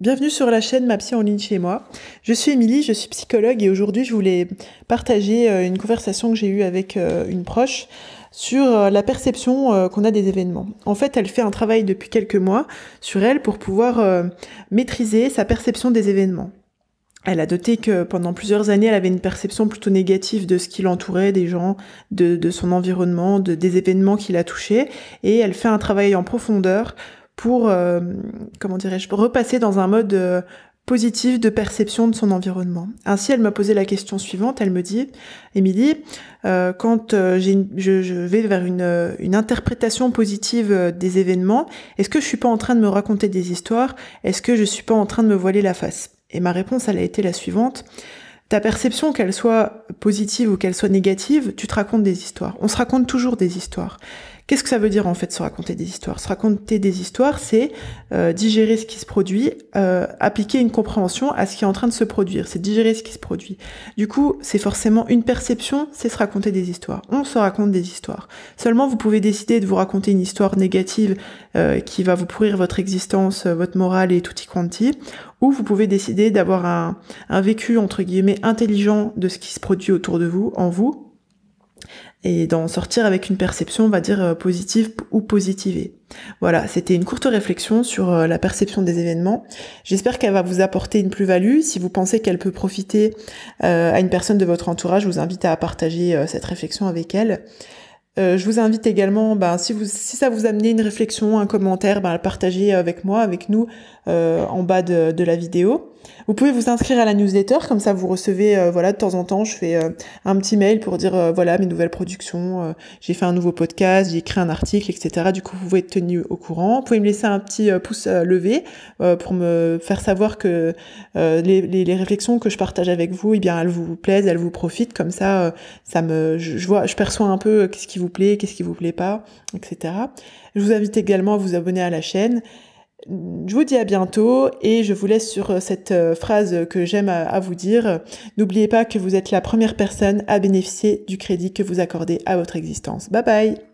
Bienvenue sur la chaîne Ma en ligne chez moi. Je suis Émilie, je suis psychologue et aujourd'hui je voulais partager euh, une conversation que j'ai eue avec euh, une proche sur euh, la perception qu'on a des événements. En fait, elle fait un travail depuis quelques mois sur elle pour pouvoir maîtriser sa perception des événements. Elle a noté que pendant plusieurs années, elle avait une perception plutôt négative de ce qui l'entourait, des gens, de, son environnement, des événements qui la touchaient. Et elle fait un travail en profondeur pour, euh, comment dirais-je, repasser dans un mode euh, positif de perception de son environnement. Ainsi, elle m'a posé la question suivante, elle me dit, Émilie, euh, quand je, je, vais vers une, une, interprétation positive des événements, est-ce que je suis pas en train de me raconter des histoires Est-ce que je suis pas en train de me voiler la face Et ma réponse, elle a été la suivante. Ta perception, qu'elle soit positive ou qu'elle soit négative, tu te racontes des histoires. On se raconte toujours des histoires. Qu'est-ce que ça veut dire en fait se raconter des histoires Se raconter des histoires, c'est euh, digérer ce qui se produit, euh, appliquer une compréhension à ce qui est en train de se produire, c'est digérer ce qui se produit. Du coup, c'est forcément une perception, c'est se raconter des histoires. On se raconte des histoires. Seulement, vous pouvez décider de vous raconter une histoire négative euh, qui va vous pourrir votre existence, votre morale et tout y quanti, ou vous pouvez décider d'avoir un, un vécu entre guillemets intelligent de ce qui se produit autour de vous, en vous, et d'en sortir avec une perception, on va dire, euh, positive ou positivée. Voilà, c'était une courte réflexion sur euh, la perception des événements. J'espère qu'elle va vous apporter une plus-value. Si vous pensez qu'elle peut profiter euh, à une personne de votre entourage, je vous invite à partager cette réflexion avec elle. Euh, je vous invite également, ben, si, vous, si ça vous amené une réflexion, un commentaire, ben, à le partager avec moi, avec nous, euh, en bas de, la vidéo. Vous pouvez vous inscrire à la newsletter, comme ça vous recevez, euh, voilà, de temps en temps, je fais un petit mail pour dire, voilà, mes nouvelles productions, j'ai fait un nouveau podcast, j'ai écrit un article, etc. Du coup, vous pouvez être tenu au courant. Vous pouvez me laisser un petit pouce levé pour me faire savoir que les, réflexions que je partage avec vous, eh bien, elles vous plaisent, elles vous profitent. Comme ça, ça me, je, vois, je perçois un peu qu'est-ce qui vous vous plaît, qu'est-ce qui vous plaît pas, etc. Je vous invite également à vous abonner à la chaîne. Je vous dis à bientôt et je vous laisse sur euh, cette euh, phrase que j'aime à vous dire. N'oubliez pas que vous êtes la première personne à bénéficier du crédit que vous accordez à votre existence. Bye bye